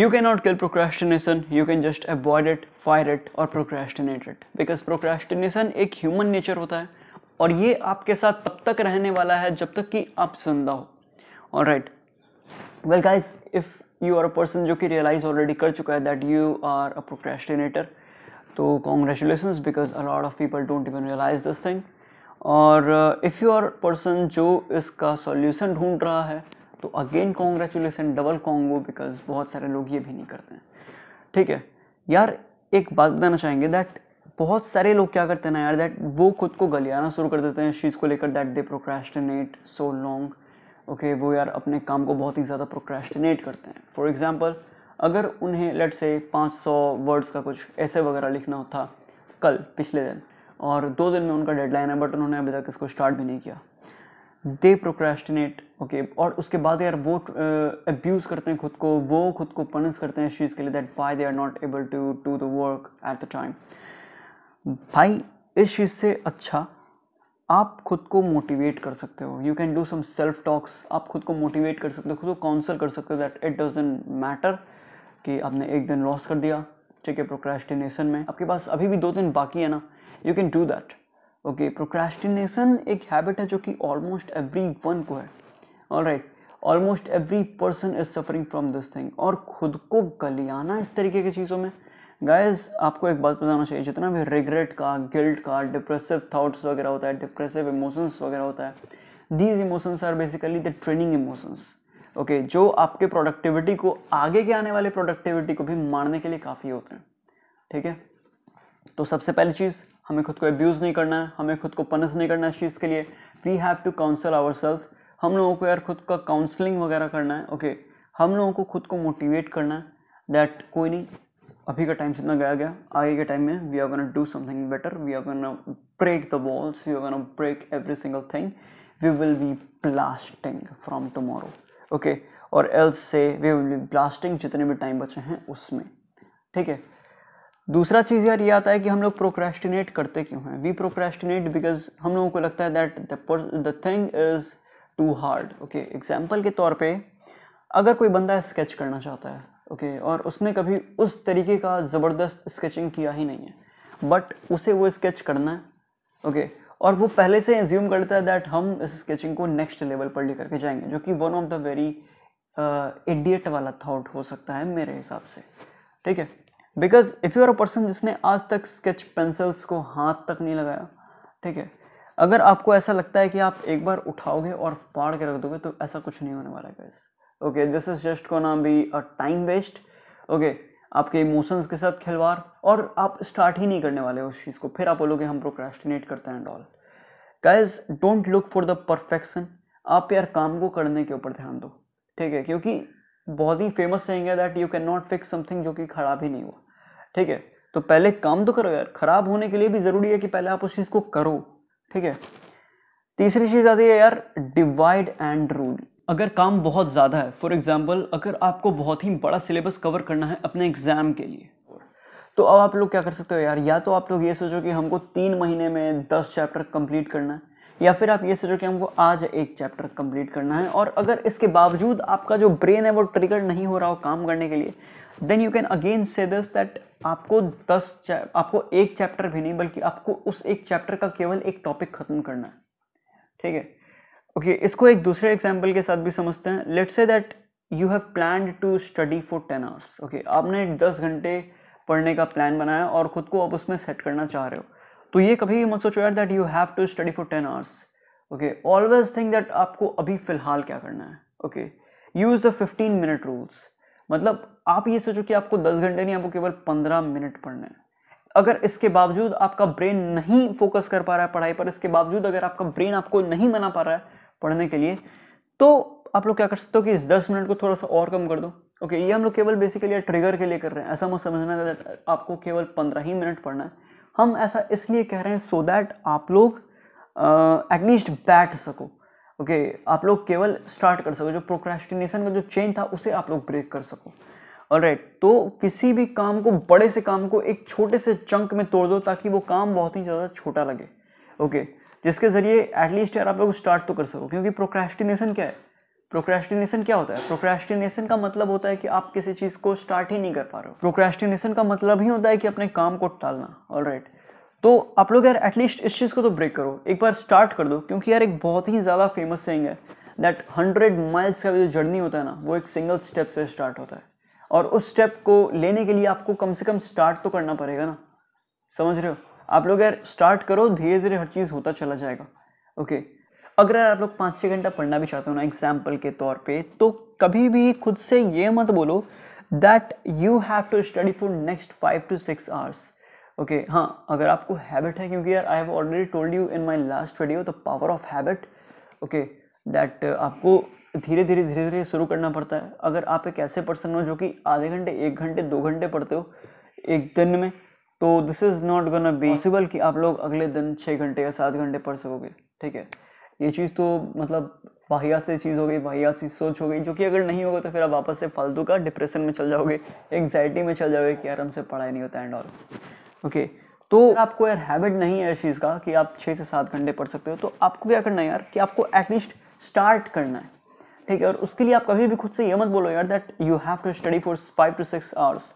you cannot kill procrastination you can just avoid it fire it और procrastinate it because procrastination एक human nature होता है और ये आपके साथ तब तक रहने वाला है जब तक कि आप जिंदा हो और right well guys if you are a person जो कि रियलाइज ऑलरेडी कर चुका है that you are a procrastinator तो congratulation because a lot of people don't even realise this thing और इफ़ यू आर पर्सन जो इसका सॉल्यूशन ढूंढ रहा है तो again congratulation double congo because बहुत सारे लोग ये भी नहीं करते हैं ठीक है यार एक बात बताना चाहेंगे दैट बहुत सारे लोग क्या करते हैं ना यार दैट वो खुद को गलियाना शुरू कर देते हैं इस चीज़ को लेकर that they procrastinate so long okay वो यार अपने काम को बहुत ही ज़्यादा प्रोक्रेस्टिनेट करते हैं फॉर एग्ज़ाम्पल अगर उन्हें लेट से 500 वर्ड्स का कुछ ऐसे वगैरह लिखना होता कल पिछले दिन और दो दिन में उनका डेडलाइन है बट उन्होंने अभी तक इसको स्टार्ट भी नहीं किया दे प्रोक्रेस्टिनेट ओके और उसके बाद यार वो अब्यूज़ uh, करते हैं खुद को वो खुद को पनिस करते हैं इस चीज़ के लिए that why they are not able to do the work at the time भाई इस चीज़ से अच्छा आप खुद को मोटिवेट कर सकते हो you can do some self talks आप खुद को मोटिवेट कर सकते हो खुद को काउंसल कर सकते हो दैट इट डजेंट मैटर कि आपने एक दिन लॉस कर दिया ठीक है प्रोक्रेस्टिनेशन में आपके पास अभी भी दो दिन बाकी है ना you can do that okay procrastination एक हैबिट है जो कि ऑलमोस्ट एवरी वन को है all right almost every person is suffering from this thing और खुद को गलियाना इस तरीके की चीज़ों में गाइस आपको एक बात बताना चाहिए जितना भी रिग्रेट का गिल्ट का डिप्रेसिव थाट्स वगैरह होता है डिप्रेसिव इमोशंस वगैरह होता है these emotions are basically the training emotions okay जो आपके प्रोडक्टिविटी को आगे के आने वाले प्रोडक्टिविटी को भी मारने के लिए काफ़ी होते हैं ठीक है तो सबसे पहली चीज़ हमें खुद को एब्यूज़ नहीं करना है हमें खुद को पनस नहीं करना है इस चीज़ के लिए we have to counsel our self हम लोगों को यार खुद का काउंसलिंग वगैरह करना है ओके okay, हम लोगों को खुद को मोटिवेट करना है दैट कोई नहीं अभी का टाइम जितना गया गया आगे के टाइम में we are gonna do something better we are gonna break the walls we are gonna break every single thing we will be blasting from tomorrow okay और एल्स से वी विल बी ब्लास्टिंग जितने भी time बचे हैं उसमें ठीक है दूसरा चीज़ यार ये आता है कि हम लोग प्रोक्रेस्टिनेट करते क्यों हैं वी प्रोक्रेस्टिनेट बिकॉज हम लोगों को लगता है that the thing is too hard okay example के तौर पर अगर कोई बंदा स्केच करना चाहता है ओके okay, और उसने कभी उस तरीके का ज़बरदस्त स्केचिंग किया ही नहीं है बट उसे वो स्केच करना है ओके okay, और वो पहले से एज्यूम करता है दैट हम इस स्केचिंग को नेक्स्ट लेवल पर लेकर के जाएंगे जो कि one of the very idiot वाला थाट हो सकता है मेरे हिसाब से ठीक है because if you are a person जिसने आज तक स्केच पेंसिल्स को हाथ तक नहीं लगाया ठीक है अगर आपको ऐसा लगता है कि आप एक बार उठाओगे और फाड़ के रख दोगे तो ऐसा कुछ नहीं होने वाला है okay this is just gonna be a time waste okay आपके इमोशंस के साथ खिलवाड़ और आप स्टार्ट ही नहीं करने वाले उस चीज़ को फिर आप बोलोगे हम प्रोक्रेस्टिनेट करते हैं and all guys don't look for the perfection आप यार काम को करने के ऊपर ध्यान दो ठीक है क्योंकि बहुत ही फेमस सेइंग है that you can not fix something जो कि खराब ही नहीं हुआ ठीक है तो पहले काम तो करो यार खराब होने के लिए भी जरूरी है कि पहले आप उस चीज को करो ठीक है तीसरी चीज आती है यार डिवाइड एंड रूल अगर काम बहुत ज़्यादा है फॉर एग्जाम्पल अगर आपको बहुत ही बड़ा सिलेबस कवर करना है अपने एग्जाम के लिए तो अब आप लोग क्या कर सकते हो यार या तो आप लोग ये सोचो कि हमको तीन महीने में दस चैप्टर कंप्लीट करना है या फिर आप ये सोचो कि हमको आज एक चैप्टर कंप्लीट करना है और अगर इसके बावजूद आपका जो ब्रेन है वो ट्रिगर नहीं हो रहा हो काम करने के लिए then you can again say this that आपको दस आपको एक चैप्टर भी नहीं बल्कि आपको उस एक चैप्टर का केवल एक टॉपिक खत्म करना है ठीक है ओके इसको एक दूसरे एग्जाम्पल के साथ भी समझते हैं let say that you have plan to study for ten hours okay आपने दस घंटे पढ़ने का प्लान बनाया और खुद को आप उसमें सेट करना चाह रहे हो तो ये कभी मत सोचो यार that you have to study for ten hours okay always think that आपको अभी फ़िलहाल क्या करना है okay use the fifteen minute rules मतलब आप ये सोचो कि आपको दस घंटे नहीं आपको केवल पंद्रह मिनट पढ़ना है अगर इसके बावजूद आपका ब्रेन नहीं फोकस कर पा रहा है पढ़ाई पर इसके बावजूद अगर आपका ब्रेन आपको नहीं मना पा रहा है पढ़ने के लिए तो आप लोग क्या कर सकते हो कि इस दस मिनट को थोड़ा सा और कम कर दो ओके ये हम लोग केवल बेसिकली ट्रिगर के लिए कर रहे हैं ऐसा मुझे समझना है आपको केवल पंद्रह ही मिनट पढ़ना है हम ऐसा इसलिए कह रहे हैं सो so दैट आप लोग एटलीस्ट बैठ सको ओके okay, आप लोग केवल स्टार्ट कर सको जो प्रोक्रेस्टिनेशन का जो चेन था उसे आप लोग ब्रेक कर सको और राइट right, तो किसी भी काम को बड़े से काम को एक छोटे से चंक में तोड़ दो ताकि वो काम बहुत ही ज़्यादा छोटा लगे ओके okay, जिसके ज़रिए एटलीस्ट यार आप लोग स्टार्ट तो कर सको क्योंकि प्रोक्रेस्टिनेशन क्या है प्रोक्रेस्टिनेशन क्या होता है प्रोक्रेस्टिनेशन का मतलब होता है कि आप किसी चीज़ को स्टार्ट ही नहीं कर पा रहे हो प्रोक्रेस्टिनेशन का मतलब ही होता है कि अपने काम को टालना ऑल राइट right. तो आप लोग यार एटलीस्ट इस चीज़ को तो ब्रेक करो एक बार स्टार्ट कर दो क्योंकि यार एक बहुत ही ज़्यादा फेमस सेंग है दैट हंड्रेड माइल्स का जो जर्नी होता है ना वो एक सिंगल स्टेप से स्टार्ट होता है और उस स्टेप को लेने के लिए आपको कम से कम स्टार्ट तो करना पड़ेगा ना समझ रहे हो आप लोग यार स्टार्ट करो धीरे धीरे हर चीज़ होता चला जाएगा ओके अगर यार आप लोग पाँच छः घंटा पढ़ना भी चाहते हो ना एग्जाम्पल के तौर पर तो कभी भी खुद से ये मत बोलो that you have to study for next five to six hours okay okay, हाँ अगर आपको हैबिट है क्योंकि यार I have already told you in my last video the power of habit okay that आपको धीरे धीरे धीरे धीरे शुरू करना पड़ता है अगर आप एक ऐसे पर्सन हो जो कि आधे घंटे एक घंटे दो घंटे पढ़ते हो एक दिन में तो this is not gonna be possible कि आप लोग अगले दिन छः घंटे या सात घंटे पढ़ सकोगे ठीक है ये चीज़ तो मतलब वाहियात से चीज़ हो गई वाहियात सी सोच हो गई जो कि अगर नहीं होगा तो फिर आप वापस से फालतू का डिप्रेशन में चल जाओगे एंगजाइटी में चल जाओगे कि आराम से पढ़ाई नहीं होता एंड ऑल ओके तो आपको यार हैबिट नहीं है इस चीज़ का कि आप छः से सात घंटे पढ़ सकते हो तो आपको क्या करना है यार कि आपको एटलीस्ट स्टार्ट करना है ठीक है और उसके लिए आप कभी भी खुद से ये मत बोलो यार that you have to study for five to six hours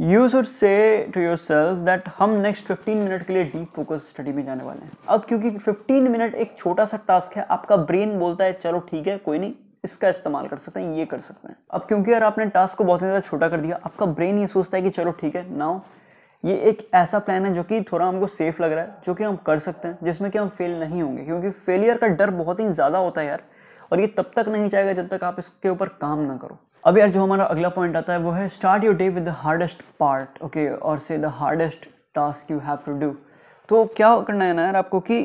you should say to your self that हम नेक्स्ट फिफ्टीन मिनट के लिए डीप फोकस स्टडी में जाने वाले हैं अब क्योंकि फिफ्टीन मिनट एक छोटा सा टास्क है आपका ब्रेन बोलता है चलो ठीक है कोई नहीं इसका इस्तेमाल कर सकते हैं ये कर सकते हैं अब क्योंकि यार आपने टास्क को बहुत ज़्यादा छोटा कर दिया आपका ब्रेन ये सोचता है कि चलो ठीक है नाउ ये एक ऐसा प्लान है जो कि थोड़ा हमको सेफ लग रहा है जो कि हम कर सकते हैं जिसमें कि हम फेल नहीं होंगे क्योंकि फेलियर का डर बहुत ही ज़्यादा होता है यार और ये तब तक नहीं जाएगा जब तक आप इसके ऊपर काम ना करो अब यार जो हमारा अगला पॉइंट आता है वो है start your day with the hardest part okay और say the hardest task you have to do तो क्या करना है ना यार आपको कि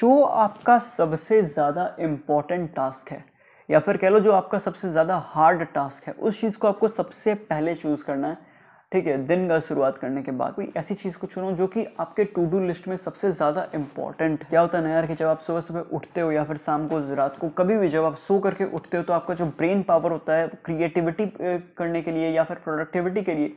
जो आपका सबसे ज़्यादा इम्पॉर्टेंट टास्क है या फिर कह लो जो आपका सबसे ज़्यादा हार्ड टास्क है उस चीज़ को आपको सबसे पहले चूज़ करना है ठीक है दिन का शुरुआत करने के बाद कोई ऐसी चीज़ को चुनो जो कि आपके टू डू लिस्ट में सबसे ज़्यादा इंपॉर्टेंट क्या होता है ना यार कि जब आप सुबह सुबह उठते हो या फिर शाम को रात को कभी भी जब आप सो करके उठते हो तो आपका जो ब्रेन पावर होता है क्रिएटिविटी करने के लिए या फिर प्रोडक्टिविटी के लिए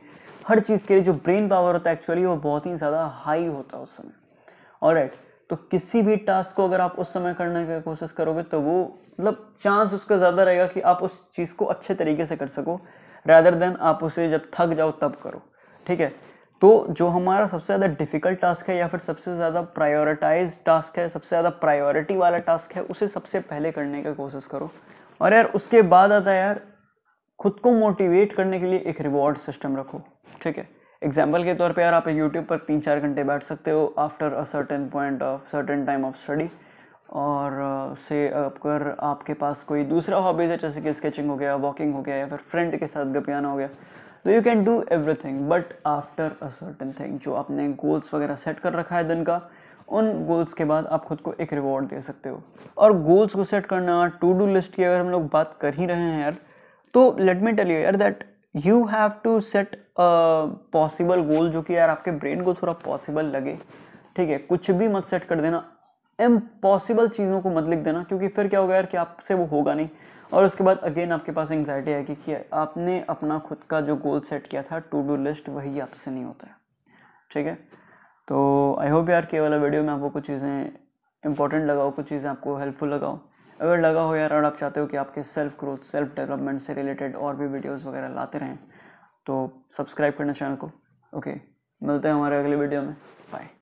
हर चीज़ के लिए जो ब्रेन पावर होता है एक्चुअली वो बहुत ही ज़्यादा हाई होता है उस समय और तो किसी भी टास्क को अगर आप उस समय करने की कोशिश करोगे तो वो मतलब चांस उसका ज़्यादा रहेगा कि आप उस चीज़ को अच्छे तरीके से कर सको रैदर देन आप उसे जब थक जाओ तब करो ठीक है तो जो हमारा सबसे ज़्यादा डिफ़िकल्ट टास्क है या फिर सबसे ज़्यादा प्रायोरिटाइज टास्क है सबसे ज़्यादा प्रायोरिटी वाला टास्क है उसे सबसे पहले करने का कोशिश करो और यार उसके बाद आता है यार खुद को मोटिवेट करने के लिए एक रिवॉर्ड सिस्टम रखो ठीक है एग्जाम्पल के तौर पर यार आप यूट्यूब पर तीन चार घंटे बैठ सकते हो after a certain point of certain time of study और से अगर आपके पास कोई दूसरा हॉबीज़ है जैसे कि स्केचिंग हो गया वॉकिंग हो गया या फिर फ्रेंड के साथ गपियाना हो गया तो you can do thing but after a certain thing जो आपने गोल्स वगैरह सेट कर रखा है दिन का उन गोल्स के बाद आप खुद को एक रिवॉर्ड दे सकते हो और गोल्स को सेट करना टू डू लिस्ट की अगर हम लोग बात कर ही रहे हैं यार तो लेट मी टेल यू यार that you have to set a possible goal जो कि यार आपके ब्रेन को थोड़ा पॉसिबल लगे ठीक है कुछ भी मत सेट कर देना इम्पॉसिबल चीज़ों को मत लिख देना क्योंकि फिर क्या होगा यार कि आपसे वो होगा नहीं और उसके बाद अगेन आपके पास एंगजाइटी है कि आपने अपना खुद का जो गोल सेट किया था टू डू लिस्ट वही आपसे नहीं होता है ठीक है तो आई होप यार के वाला वीडियो में आपको कुछ चीज़ें इंपॉर्टेंट लगाओ कुछ चीज़ें आपको हेल्पफुल लगाओ अगर लगा हो यार और आप चाहते हो कि आपके सेल्फ ग्रोथ सेल्फ डेवलपमेंट से रिलेटेड और भी वीडियोज़ वगैरह लाते रहें तो सब्सक्राइब करना चैनल को ओके मिलते हैं हमारे अगले वीडियो में बाय